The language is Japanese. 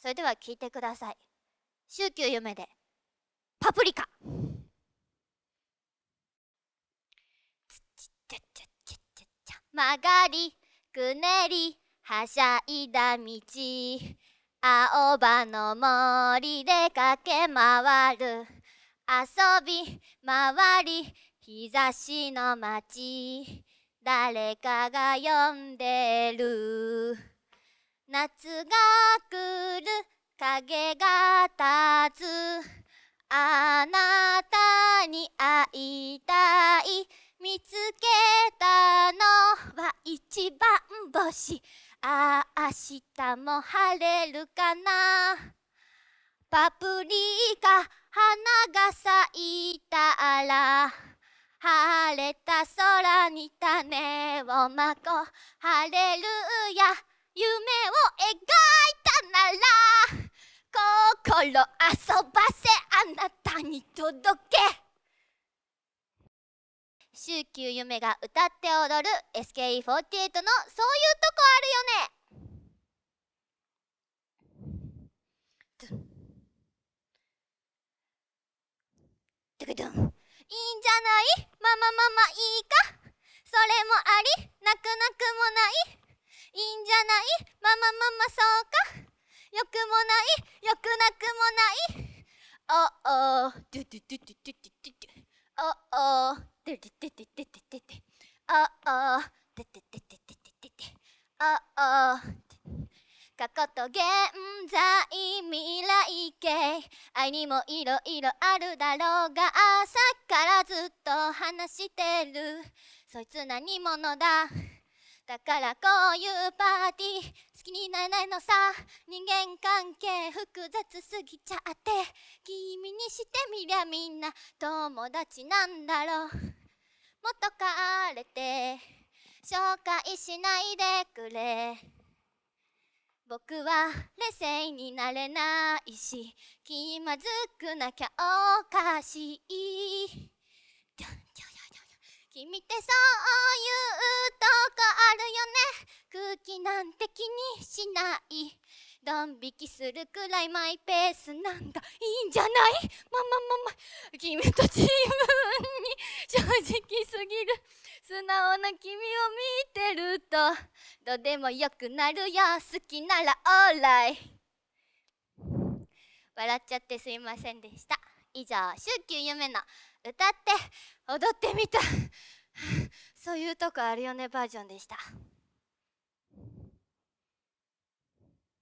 それでは聞いてください宗教夢でパプリカ曲がりくねりはしゃいだ道青葉の森で駆け回る遊び回り日差しの街誰かが呼んでる夏が来る影が立つあなたに会いたい見つけたのは一番星ああ明日も晴れるかなパプリカ花が咲いたら晴れた空に種をまこう晴れるや夢を描いたなら心遊ばせあなたに届け週休夢が歌って踊る SKE48 のそういうとこあるよねいいんじゃないママママいいかそれもあり泣く泣くもないいいんじゃないママママそうかよくもないよくなくもないおおドゥドゥドゥドゥドゥドゥドゥおおドゥドゥドゥドゥドゥドゥドゥおおドゥドゥドゥドゥドゥドゥドゥおお過去と現在未来形愛にもいろいろあるだろうが朝からずっと話してるそいつ何者だだからこういうパーティー好きになれないのさ人間関係複雑すぎちゃって君にしてみりゃみんな友達なんだろうもっとかれて紹介しないでくれ僕は冷静になれないし気まずくなきゃおかしい君ってそういうにしないドン引きするくらいマイペースなんだいいんじゃないまあまあまま君と自分に正直すぎる素直な君を見てるとどうでもよくなるよ好きならオーライ笑っちゃってすいませんでした以上「週休夢の歌って踊ってみた」そういうとこあるよねバージョンでした。